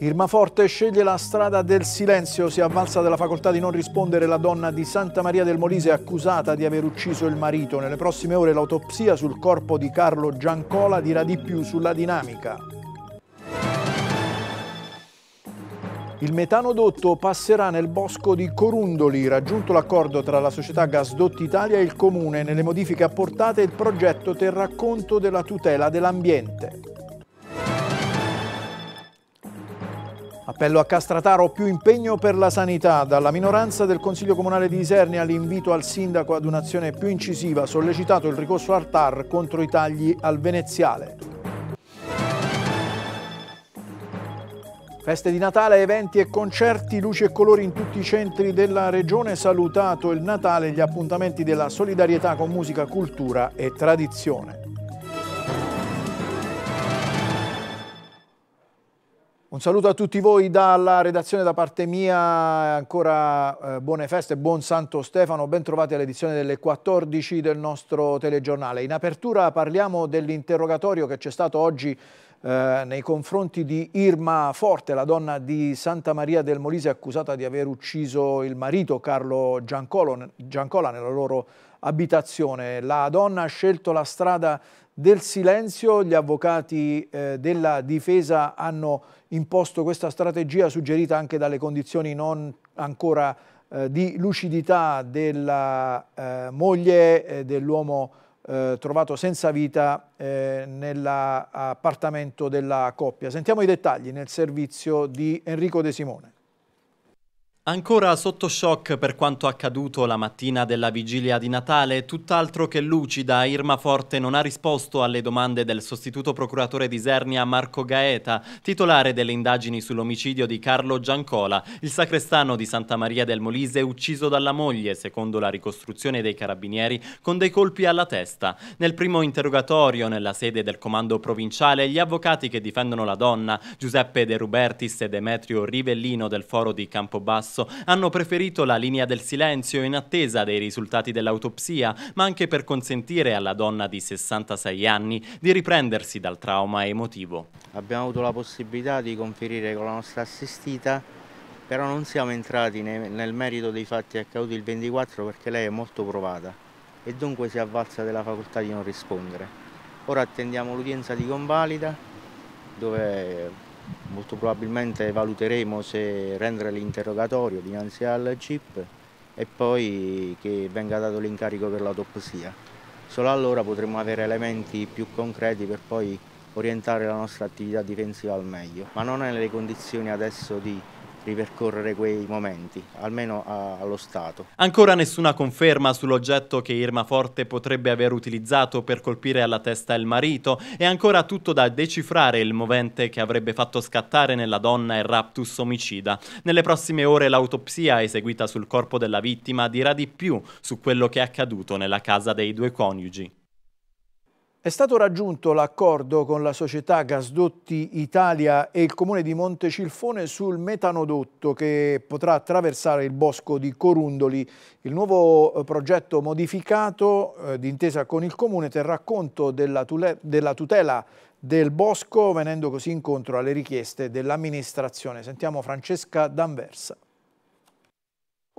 Irma Forte sceglie la strada del silenzio, si avvalsa della facoltà di non rispondere la donna di Santa Maria del Molise accusata di aver ucciso il marito. Nelle prossime ore l'autopsia sul corpo di Carlo Giancola dirà di più sulla dinamica. Il metanodotto passerà nel bosco di Corundoli, raggiunto l'accordo tra la società Gasdotti Italia e il Comune. Nelle modifiche apportate il progetto terrà conto della tutela dell'ambiente. Appello a Castrataro, più impegno per la sanità. Dalla minoranza del Consiglio Comunale di Isernia l'invito al sindaco ad un'azione più incisiva, sollecitato il ricorso al TAR contro i tagli al veneziale. Feste di Natale, eventi e concerti, luci e colori in tutti i centri della regione, salutato il Natale, gli appuntamenti della solidarietà con musica, cultura e tradizione. Un saluto a tutti voi dalla redazione da parte mia, ancora eh, buone feste, buon Santo Stefano, ben trovati all'edizione delle 14 del nostro telegiornale. In apertura parliamo dell'interrogatorio che c'è stato oggi eh, nei confronti di Irma Forte, la donna di Santa Maria del Molise accusata di aver ucciso il marito Carlo Giancola, Giancola nella loro abitazione. La donna ha scelto la strada del silenzio, gli avvocati eh, della difesa hanno imposto questa strategia suggerita anche dalle condizioni non ancora eh, di lucidità della eh, moglie eh, dell'uomo eh, trovato senza vita eh, nell'appartamento della coppia. Sentiamo i dettagli nel servizio di Enrico De Simone. Ancora sotto shock per quanto accaduto la mattina della vigilia di Natale, tutt'altro che lucida, Irma Forte non ha risposto alle domande del sostituto procuratore di Sernia Marco Gaeta, titolare delle indagini sull'omicidio di Carlo Giancola, il sacrestano di Santa Maria del Molise ucciso dalla moglie, secondo la ricostruzione dei carabinieri, con dei colpi alla testa. Nel primo interrogatorio, nella sede del comando provinciale, gli avvocati che difendono la donna, Giuseppe De Rubertis e Demetrio Rivellino del foro di Campobasso, Grasso hanno preferito la linea del silenzio in attesa dei risultati dell'autopsia, ma anche per consentire alla donna di 66 anni di riprendersi dal trauma emotivo. Abbiamo avuto la possibilità di conferire con la nostra assistita, però non siamo entrati nel merito dei fatti accaduti il 24 perché lei è molto provata e dunque si avvalsa della facoltà di non rispondere. Ora attendiamo l'udienza di convalida dove molto probabilmente valuteremo se rendere l'interrogatorio dinanzi al CIP e poi che venga dato l'incarico per l'autopsia. Solo allora potremo avere elementi più concreti per poi orientare la nostra attività difensiva al meglio, ma non è nelle condizioni adesso di ripercorrere quei momenti, almeno a, allo Stato. Ancora nessuna conferma sull'oggetto che Irma Forte potrebbe aver utilizzato per colpire alla testa il marito e ancora tutto da decifrare il movente che avrebbe fatto scattare nella donna il raptus omicida. Nelle prossime ore l'autopsia eseguita sul corpo della vittima dirà di più su quello che è accaduto nella casa dei due coniugi. È stato raggiunto l'accordo con la società Gasdotti Italia e il comune di Montecilfone sul metanodotto che potrà attraversare il bosco di Corundoli. Il nuovo eh, progetto modificato, eh, d'intesa con il comune, terrà conto della, della tutela del bosco, venendo così incontro alle richieste dell'amministrazione. Sentiamo Francesca D'Anversa.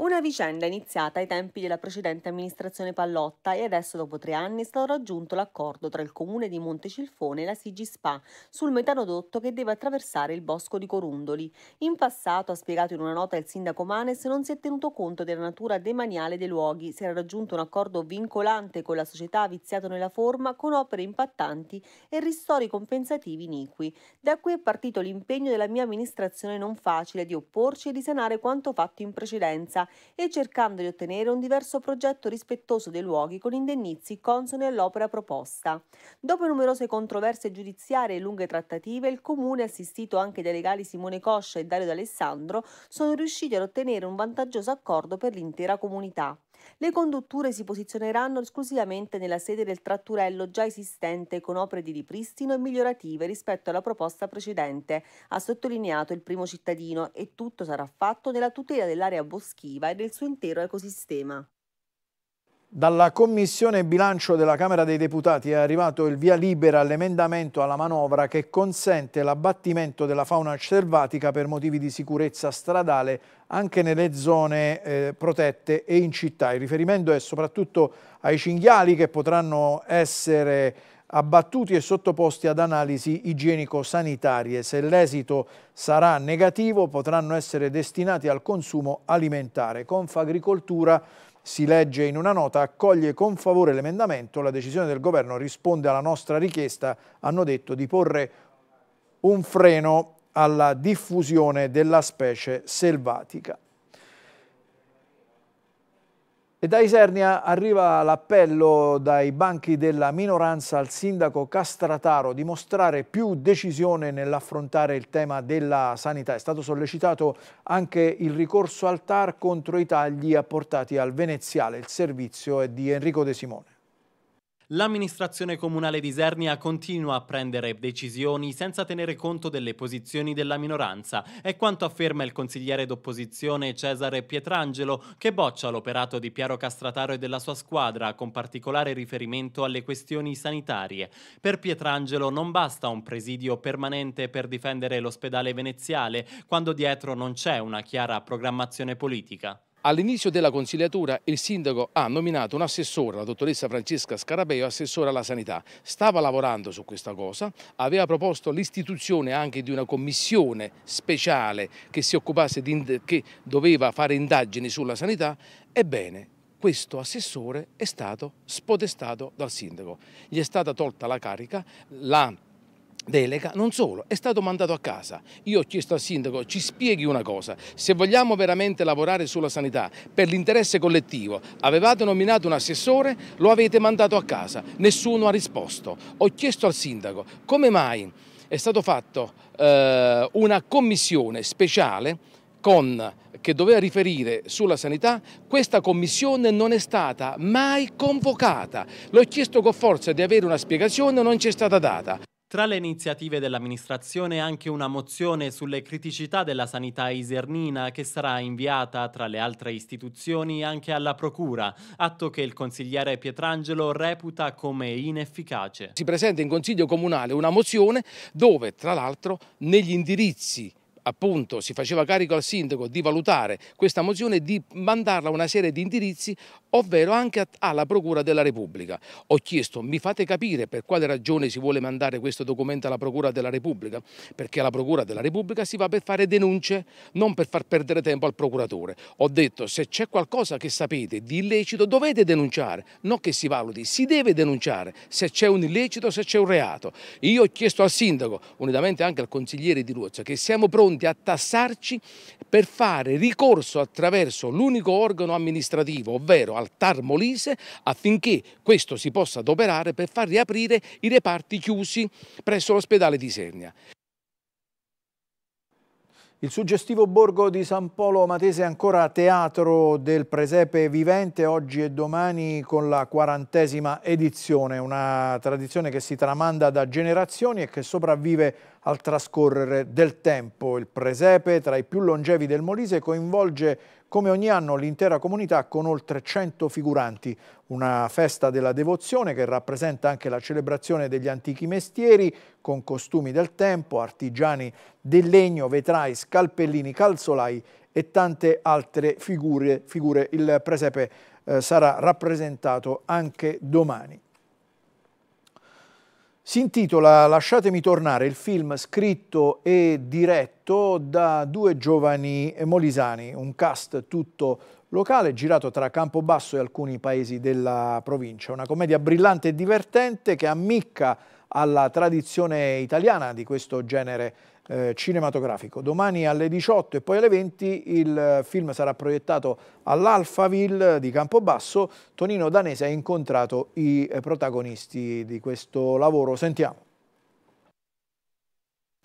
Una vicenda iniziata ai tempi della precedente amministrazione Pallotta e adesso dopo tre anni è stato raggiunto l'accordo tra il comune di Montecilfone e la Sigispa sul metanodotto che deve attraversare il bosco di Corundoli. In passato, ha spiegato in una nota il sindaco Manes, non si è tenuto conto della natura demaniale dei luoghi, si era raggiunto un accordo vincolante con la società viziato nella forma con opere impattanti e ristori compensativi iniqui. Da qui è partito l'impegno della mia amministrazione non facile di opporci e di sanare quanto fatto in precedenza e cercando di ottenere un diverso progetto rispettoso dei luoghi con indennizi consoni all'opera proposta. Dopo numerose controversie giudiziarie e lunghe trattative, il comune, assistito anche dai legali Simone Coscia e Dario D'Alessandro, sono riusciti ad ottenere un vantaggioso accordo per l'intera comunità. Le condutture si posizioneranno esclusivamente nella sede del tratturello già esistente con opere di ripristino e migliorative rispetto alla proposta precedente, ha sottolineato il primo cittadino, e tutto sarà fatto nella tutela dell'area boschiva e del suo intero ecosistema. Dalla Commissione Bilancio della Camera dei Deputati è arrivato il via libera all'emendamento alla manovra che consente l'abbattimento della fauna selvatica per motivi di sicurezza stradale anche nelle zone eh, protette e in città. Il riferimento è soprattutto ai cinghiali che potranno essere abbattuti e sottoposti ad analisi igienico-sanitarie. Se l'esito sarà negativo potranno essere destinati al consumo alimentare. Confagricoltura si legge in una nota, accoglie con favore l'emendamento, la decisione del governo risponde alla nostra richiesta, hanno detto, di porre un freno alla diffusione della specie selvatica. E da Isernia arriva l'appello dai banchi della minoranza al sindaco Castrataro di mostrare più decisione nell'affrontare il tema della sanità. È stato sollecitato anche il ricorso al TAR contro i tagli apportati al Veneziale. Il servizio è di Enrico De Simone l'amministrazione comunale di Isernia continua a prendere decisioni senza tenere conto delle posizioni della minoranza. È quanto afferma il consigliere d'opposizione Cesare Pietrangelo, che boccia l'operato di Piero Castrataro e della sua squadra, con particolare riferimento alle questioni sanitarie. Per Pietrangelo non basta un presidio permanente per difendere l'ospedale veneziale, quando dietro non c'è una chiara programmazione politica. All'inizio della consigliatura il sindaco ha nominato un assessore, la dottoressa Francesca Scarabeo, assessore alla sanità. Stava lavorando su questa cosa, aveva proposto l'istituzione anche di una commissione speciale che si occupasse di, che doveva fare indagini sulla sanità. Ebbene, questo assessore è stato spodestato dal sindaco. Gli è stata tolta la carica, la delega, non solo, è stato mandato a casa. Io ho chiesto al sindaco, ci spieghi una cosa, se vogliamo veramente lavorare sulla sanità per l'interesse collettivo, avevate nominato un assessore, lo avete mandato a casa, nessuno ha risposto. Ho chiesto al sindaco, come mai è stata fatta eh, una commissione speciale con che doveva riferire sulla sanità, questa commissione non è stata mai convocata. L'ho chiesto con forza di avere una spiegazione, non ci è stata data. Tra le iniziative dell'amministrazione anche una mozione sulle criticità della sanità isernina che sarà inviata tra le altre istituzioni anche alla Procura, atto che il consigliere Pietrangelo reputa come inefficace. Si presenta in Consiglio Comunale una mozione dove tra l'altro negli indirizzi appunto si faceva carico al sindaco di valutare questa mozione e di mandarla a una serie di indirizzi, ovvero anche alla Procura della Repubblica. Ho chiesto, mi fate capire per quale ragione si vuole mandare questo documento alla Procura della Repubblica? Perché alla Procura della Repubblica si va per fare denunce, non per far perdere tempo al procuratore. Ho detto, se c'è qualcosa che sapete di illecito dovete denunciare, non che si valuti, si deve denunciare se c'è un illecito, se c'è un reato. Io ho chiesto al sindaco, unitamente anche al consigliere di Ruzza, che siamo pronti pronti a tassarci per fare ricorso attraverso l'unico organo amministrativo, ovvero al TAR Molise, affinché questo si possa adoperare per far riaprire i reparti chiusi presso l'ospedale di Sernia. Il suggestivo borgo di San Polo Matese è ancora teatro del presepe vivente oggi e domani con la quarantesima edizione, una tradizione che si tramanda da generazioni e che sopravvive al trascorrere del tempo. Il presepe, tra i più longevi del Molise, coinvolge come ogni anno l'intera comunità con oltre 100 figuranti, una festa della devozione che rappresenta anche la celebrazione degli antichi mestieri con costumi del tempo, artigiani del legno, vetrai, scalpellini, calzolai e tante altre figure. figure. Il presepe eh, sarà rappresentato anche domani. Si intitola Lasciatemi tornare, il film scritto e diretto da due giovani molisani, un cast tutto locale girato tra Campobasso e alcuni paesi della provincia. Una commedia brillante e divertente che ammicca alla tradizione italiana di questo genere eh, cinematografico. Domani alle 18 e poi alle 20 il eh, film sarà proiettato all'Alphaville di Campobasso. Tonino Danese ha incontrato i eh, protagonisti di questo lavoro. Sentiamo.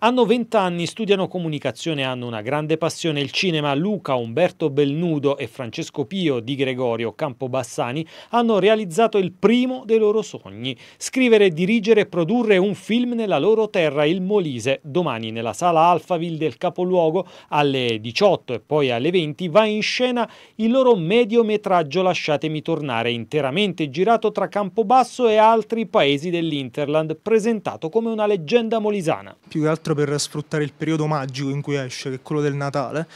Hanno 20 anni, studiano comunicazione e hanno una grande passione il cinema. Luca, Umberto Belnudo e Francesco Pio di Gregorio Campobassani hanno realizzato il primo dei loro sogni, scrivere, dirigere e produrre un film nella loro terra, il Molise. Domani nella sala Alphaville del capoluogo alle 18 e poi alle 20 va in scena il loro mediometraggio Lasciatemi tornare, interamente girato tra Campobasso e altri paesi dell'Interland, presentato come una leggenda molisana. Più altro per sfruttare il periodo magico in cui esce, che è quello del Natale,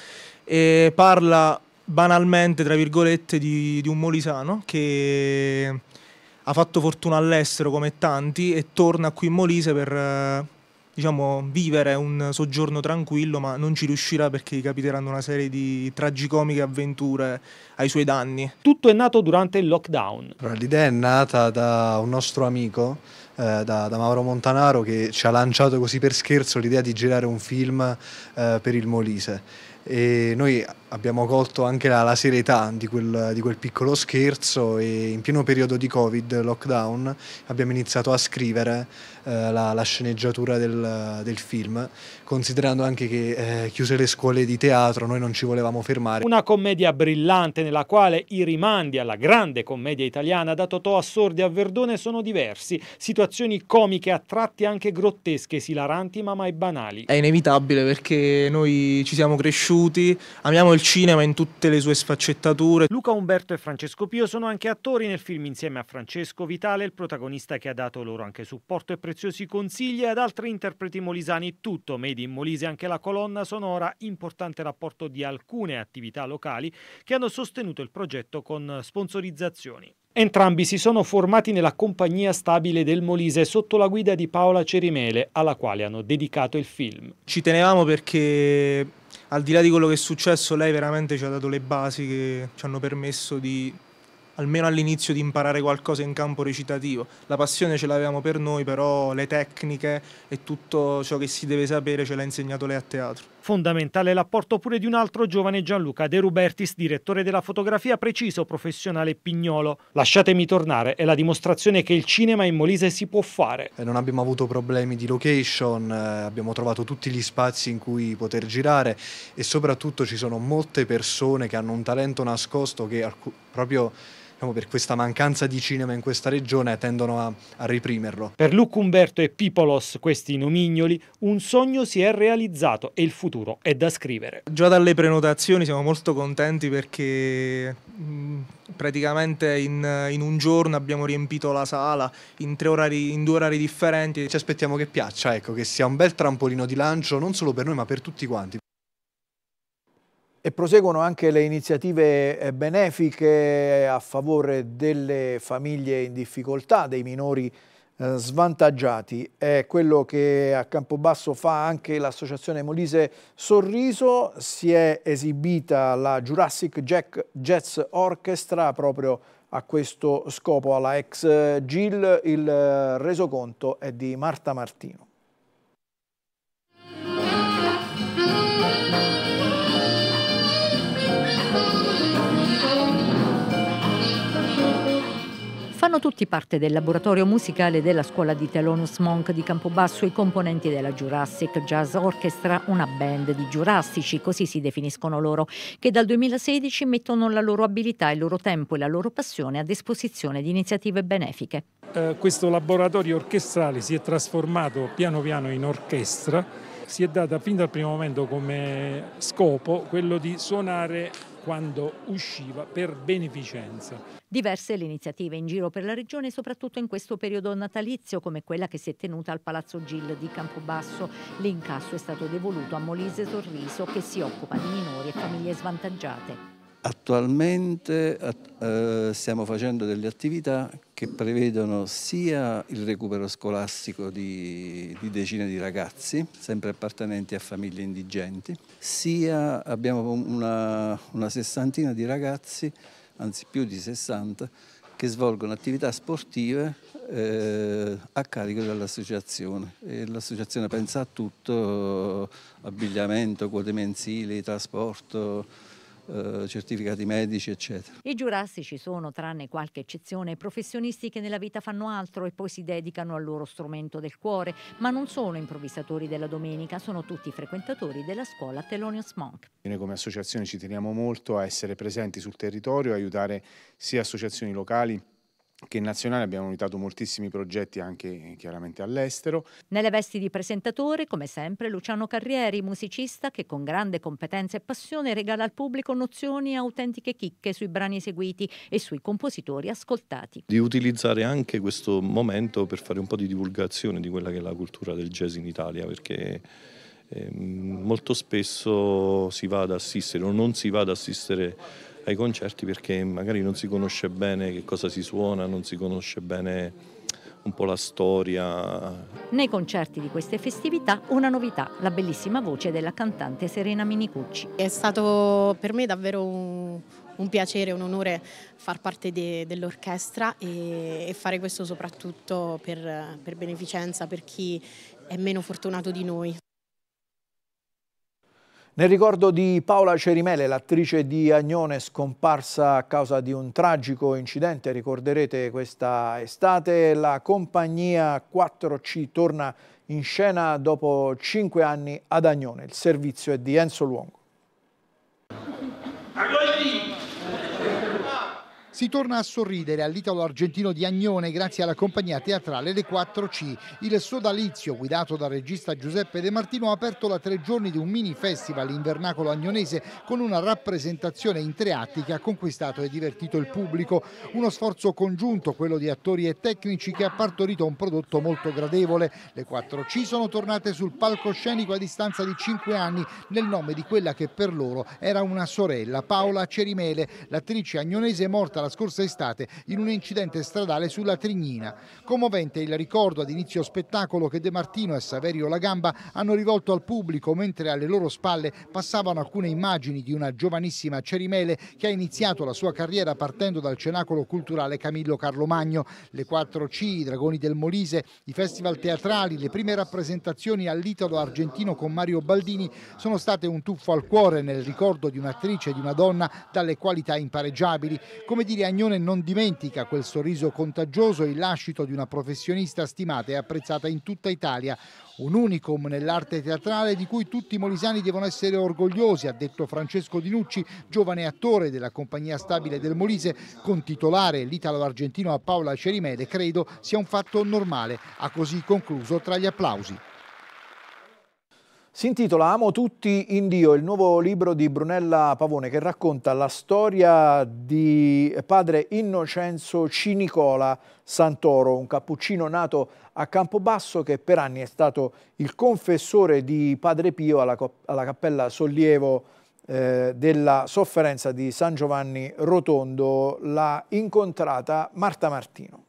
e parla banalmente, tra virgolette, di, di un molisano che ha fatto fortuna all'estero come tanti e torna qui in Molise per eh, diciamo, vivere un soggiorno tranquillo, ma non ci riuscirà perché gli capiteranno una serie di tragicomiche avventure ai suoi danni. Tutto è nato durante il lockdown. L'idea è nata da un nostro amico eh, da, da, Mauro Montanaro che ci ha lanciato così per scherzo l'idea di girare un film eh, per il Molise. E noi abbiamo colto anche la, la serietà di quel, di quel, piccolo scherzo e in pieno periodo di Covid, lockdown, abbiamo iniziato a scrivere eh, la, la, sceneggiatura del, del, film, considerando anche che eh, chiuse le scuole di teatro noi non ci volevamo fermare. Una commedia brillante nella quale i rimandi alla grande commedia italiana da Totò a Sordi a Verdone sono diversi, situazioni comiche a tratti anche grottesche, esilaranti ma mai banali. È inevitabile perché noi ci siamo cresciuti, amiamo il cinema in tutte le sue sfaccettature. Luca Umberto e Francesco Pio sono anche attori nel film insieme a Francesco Vitale, il protagonista che ha dato loro anche supporto e prezioso preziosi consigli ad altri interpreti molisani. Tutto Made in Molise, anche la colonna sonora, importante rapporto di alcune attività locali che hanno sostenuto il progetto con sponsorizzazioni. Entrambi si sono formati nella compagnia stabile del Molise sotto la guida di Paola Cerimele, alla quale hanno dedicato il film. Ci tenevamo perché al di là di quello che è successo, lei veramente ci ha dato le basi che ci hanno permesso di almeno all'inizio di imparare qualcosa in campo recitativo. La passione ce l'avevamo per noi, però le tecniche e tutto ciò che si deve sapere ce l'ha insegnato lei a teatro. Fondamentale l'apporto pure di un altro giovane Gianluca De Rubertis, direttore della fotografia preciso professionale Pignolo. Lasciatemi tornare, è la dimostrazione che il cinema in Molise si può fare. Eh, non abbiamo avuto problemi di location, eh, abbiamo trovato tutti gli spazi in cui poter girare e soprattutto ci sono molte persone che hanno un talento nascosto che proprio diciamo, per questa mancanza di cinema in questa regione tendono a, a riprimerlo. Per Luca Umberto e Pipolos, questi nomignoli, un sogno si è realizzato e il futuro è da scrivere. Già dalle prenotazioni siamo molto contenti perché mm, praticamente in, in, un giorno abbiamo riempito la sala in, orari, in due orari differenti. Ci aspettiamo che piaccia, ecco, che sia un bel trampolino di lancio non solo per noi ma per tutti quanti. E proseguono anche le iniziative eh, benefiche eh, a favore delle famiglie in difficoltà, dei minori eh, svantaggiati. È quello che a Campobasso fa anche l'associazione Molise Sorriso. Si è esibita la Jurassic Jack Jazz Orchestra proprio a questo scopo alla ex GIL. Il resoconto è di Marta Martino. Fanno tutti parte del laboratorio musicale della scuola di Thelonious Monk di Campobasso i componenti della Jurassic Jazz Orchestra, una band di giurassici, così si definiscono loro, che dal 2016 mettono la loro abilità, il loro tempo e la loro passione a disposizione di iniziative benefiche. Eh, questo laboratorio orchestrale si è trasformato piano piano in orchestra, si è data fin dal primo momento come scopo quello di suonare quando usciva per beneficenza. Diverse le iniziative in giro per la regione, soprattutto in questo periodo natalizio, come quella che si è tenuta al Palazzo Gil di Campobasso. L'incasso è stato devoluto a Molise Sorriso, che si occupa di minori e famiglie svantaggiate. Attualmente eh, stiamo facendo delle attività che prevedono sia il recupero scolastico di, di, decine di ragazzi, sempre appartenenti a famiglie indigenti, sia abbiamo una, una sessantina di ragazzi, anzi più di 60, che svolgono attività sportive eh, a carico dell'associazione. l'associazione pensa a tutto, abbigliamento, quote mensili, trasporto, eh, certificati medici, eccetera. I giurassici sono, tranne qualche eccezione, professionisti che nella vita fanno altro e poi si dedicano al loro strumento del cuore, ma non sono improvvisatori della domenica, sono tutti frequentatori della scuola Thelonious Monk. Noi come associazione ci teniamo molto a essere presenti sul territorio, a aiutare sia associazioni locali che in nazionale abbiamo unitato moltissimi progetti anche eh, chiaramente all'estero. Nelle vesti di presentatore, come sempre, Luciano Carrieri, musicista che con grande competenza e passione regala al pubblico nozioni e autentiche chicche sui brani eseguiti e sui compositori ascoltati. Di utilizzare anche questo momento per fare un po' di divulgazione di quella che è la cultura del jazz in Italia, perché eh, molto spesso si va ad assistere o non si va ad assistere ai concerti perché magari non si conosce bene che cosa si suona, non si conosce bene un po' la storia. Nei concerti di queste festività una novità, la bellissima voce della cantante Serena Minicucci. È stato per me davvero un, un piacere, un onore far parte de, dell'orchestra e, e, fare questo soprattutto per, per beneficenza, per chi è meno fortunato di noi. Nel ricordo di Paola Cerimele, l'attrice di Agnone scomparsa a causa di un tragico incidente, ricorderete questa estate, la compagnia 4C torna in scena dopo cinque anni ad Agnone. Il servizio è di Enzo Luongo. Si torna a sorridere all'italo argentino di Agnone grazie alla compagnia teatrale Le 4C. Il sodalizio, guidato dal regista Giuseppe De Martino, ha aperto la tre giorni di un mini festival invernacolo agnonese con una rappresentazione in tre atti che ha conquistato e divertito il pubblico. Uno sforzo congiunto, quello di attori e tecnici, che ha partorito un prodotto molto gradevole. Le 4C sono tornate sul palcoscenico a distanza di cinque anni nel nome di quella che per loro era una sorella, Paola Cerimele. L'attrice agnonese morta la la scorsa estate in un incidente stradale sulla Trignina. Commovente il ricordo ad inizio spettacolo che De Martino e Saverio Lagamba hanno rivolto al pubblico mentre alle loro spalle passavano alcune immagini di una giovanissima Cerimele che ha iniziato la sua carriera partendo dal Cenacolo Culturale Camillo Carlo Magno, le 4C, i Dragoni del Molise, i festival teatrali, le prime rappresentazioni all'Italo argentino con Mario Baldini sono state un tuffo al cuore nel ricordo di un'attrice e di una donna dalle qualità impareggiabili, come dire Cecilia Agnone non dimentica quel sorriso contagioso, il lascito di una professionista stimata e apprezzata in tutta Italia, un unicum nell'arte teatrale di cui tutti i molisani devono essere orgogliosi, ha detto Francesco Di Nucci, giovane attore della compagnia stabile del Molise, con titolare l'italo-argentino a Paola Cerimede, credo sia un fatto normale. Ha così concluso tra gli applausi. Si intitola Amo tutti in Dio, il nuovo libro di Brunella Pavone che racconta la storia di padre Innocenzo Cinicola Santoro, un cappuccino nato a Campobasso che per anni è stato il confessore di padre Pio alla, alla Cappella Sollievo eh, della Sofferenza di San Giovanni Rotondo, l'ha incontrata Marta Martino.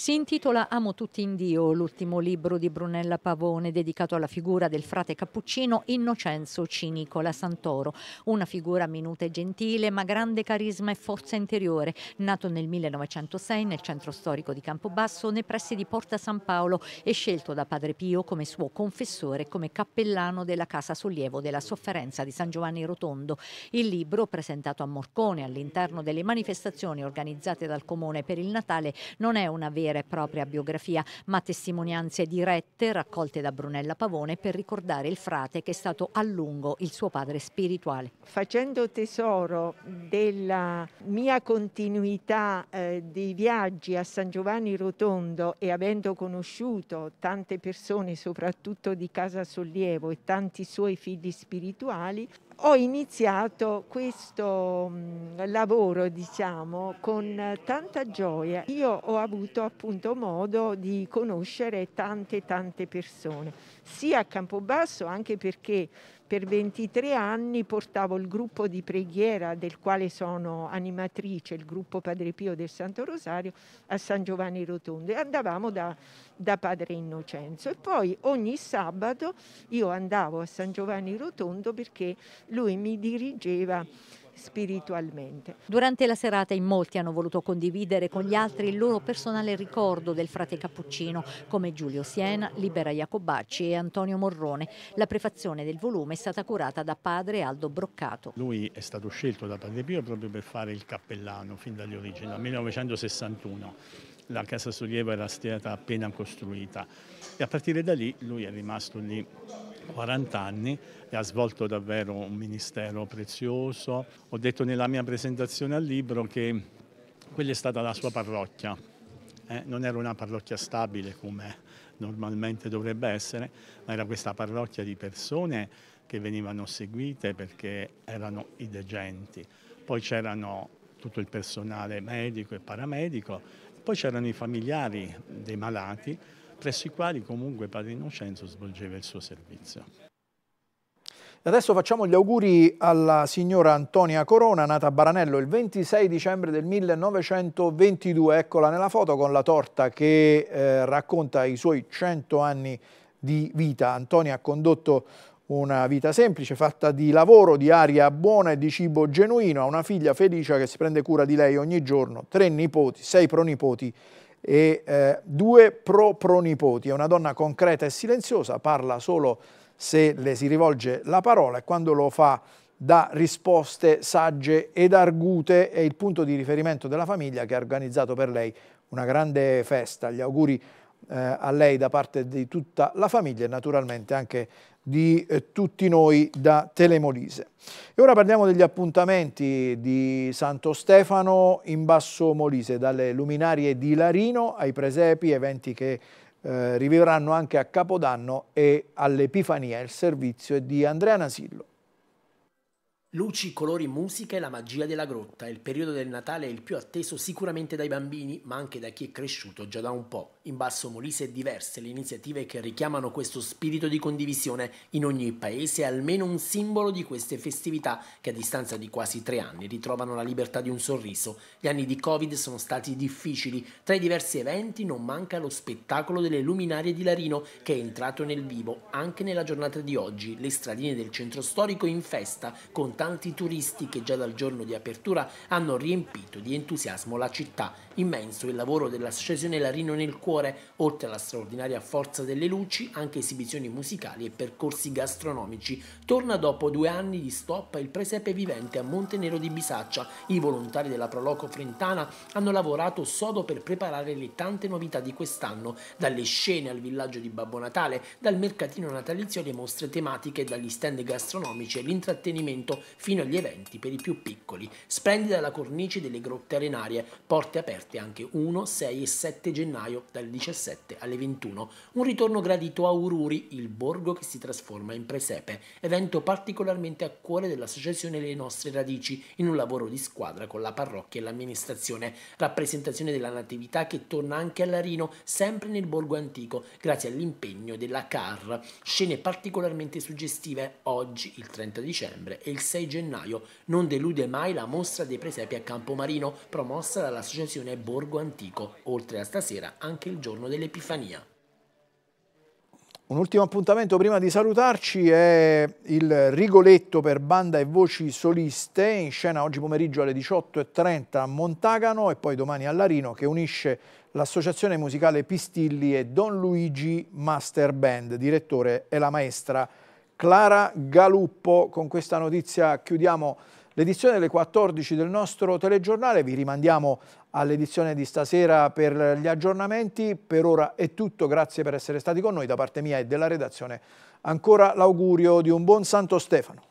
Si intitola Amo tutti in Dio, l'ultimo libro di Brunella Pavone dedicato alla figura del frate cappuccino Innocenzo Cinicola Santoro, una figura minuta e gentile ma grande carisma e forza interiore, nato nel 1906 nel centro storico di Campobasso nei pressi di Porta San Paolo e scelto da Padre Pio come suo confessore e come cappellano della Casa Sollievo della Sofferenza di San Giovanni Rotondo. Il libro, presentato a Morcone all'interno delle manifestazioni organizzate dal Comune per il Natale, non è una vera vera e propria biografia, ma testimonianze dirette raccolte da Brunella Pavone per ricordare il frate che è stato a lungo il suo padre spirituale. Facendo tesoro della mia continuità eh, dei viaggi a San Giovanni Rotondo e avendo conosciuto tante persone, soprattutto di Casa Sollievo e tanti suoi figli spirituali, ho iniziato questo mm, lavoro diciamo con tanta gioia. Io ho avuto appunto modo di conoscere tante tante persone, sia a Campobasso anche perché per 23 anni portavo il gruppo di preghiera del quale sono animatrice, il gruppo Padre Pio del Santo Rosario, a San Giovanni Rotondo e andavamo da, da Padre Innocenzo. E poi ogni sabato io andavo a San Giovanni Rotondo perché lui mi dirigeva spiritualmente. Durante la serata in molti hanno voluto condividere con gli altri il loro personale ricordo del frate Cappuccino, come Giulio Siena, Libera Jacobacci e Antonio Morrone. La prefazione del volume è stata curata da padre Aldo Broccato. Lui è stato scelto da Padre Pio proprio per fare il cappellano fin dagli origini, dal 1961 la casa Solieva era stata appena costruita e a partire da lì lui è rimasto lì 40 anni e ha svolto davvero un ministero prezioso. Ho detto nella mia presentazione al libro che quella è stata la sua parrocchia. Eh, non era una parrocchia stabile come normalmente dovrebbe essere, ma era questa parrocchia di persone che venivano seguite perché erano i degenti. Poi c'erano tutto il personale medico e paramedico, poi c'erano i familiari dei malati presso i quali comunque Padre Innocenzo svolgeva il suo servizio. Adesso facciamo gli auguri alla signora Antonia Corona, nata a Baranello il 26 dicembre del 1922. Eccola nella foto con la torta che eh, racconta i suoi 100 anni di vita. Antonia ha condotto una vita semplice, fatta di lavoro, di aria buona e di cibo genuino. Ha una figlia felice che si prende cura di lei ogni giorno, tre nipoti, sei pronipoti e eh, due pro-pronipoti. È una donna concreta e silenziosa, parla solo se le si rivolge la parola e quando lo fa dà risposte sagge ed argute, è il punto di riferimento della famiglia che ha organizzato per lei una grande festa. Gli auguri eh, a lei da parte di tutta la famiglia e naturalmente anche di eh, tutti noi da Telemolise. E ora parliamo degli appuntamenti di Santo Stefano in Basso Molise, dalle luminarie di Larino ai presepi, eventi che eh, riviveranno anche a Capodanno e all'Epifania. Il servizio è di Andrea Nasillo. Luci, colori, musica e la magia della grotta. Il periodo del Natale è il più atteso sicuramente dai bambini, ma anche da chi è cresciuto già da un po' in Basso Molise diverse le iniziative che richiamano questo spirito di condivisione. In ogni paese è almeno un simbolo di queste festività che a distanza di quasi tre anni ritrovano la libertà di un sorriso. Gli anni di Covid sono stati difficili. Tra i diversi eventi non manca lo spettacolo delle luminarie di Larino che è entrato nel vivo anche nella giornata di oggi. Le stradine del centro storico in festa con tanti turisti che già dal giorno di apertura hanno riempito di entusiasmo la città. Immenso il lavoro dell'associazione Larino nel cuore cuore, oltre alla straordinaria forza delle luci, anche esibizioni musicali e percorsi gastronomici. Torna dopo due anni di stop il presepe vivente a Montenero di Bisaccia. I volontari della Proloco Frentana hanno lavorato sodo per preparare le tante novità di quest'anno, dalle scene al villaggio di Babbo Natale, dal mercatino natalizio alle mostre tematiche, dagli stand gastronomici all'intrattenimento, fino agli eventi per i più piccoli. Splendida la cornice delle grotte arenarie, porte aperte anche 1, 6 e 7 gennaio dalle 17 alle 21. Un ritorno gradito a Ururi, il borgo che si trasforma in presepe, evento particolarmente a cuore dell'associazione Le nostre radici, in un lavoro di squadra con la parrocchia e l'amministrazione, rappresentazione della natività che torna anche a Larino, sempre nel borgo antico, grazie all'impegno della CAR. Scene particolarmente suggestive oggi, il 30 dicembre e il 6 gennaio. Non delude mai la mostra dei presepi a Campomarino, promossa dall'associazione Borgo Antico, oltre a stasera anche il giorno dell'Epifania. Un ultimo appuntamento prima di salutarci è il Rigoletto per banda e voci soliste, in scena oggi pomeriggio alle 18.30 a Montagano e poi domani a Larino, che unisce l'associazione musicale Pistilli e Don Luigi Master Band, direttore e la maestra Clara Galuppo. Con questa notizia chiudiamo l'edizione delle 14 del nostro telegiornale. Vi rimandiamo all'edizione di stasera per gli aggiornamenti. Per ora è tutto, grazie per essere stati con noi da parte mia e della redazione. Ancora l'augurio di un buon Santo Stefano.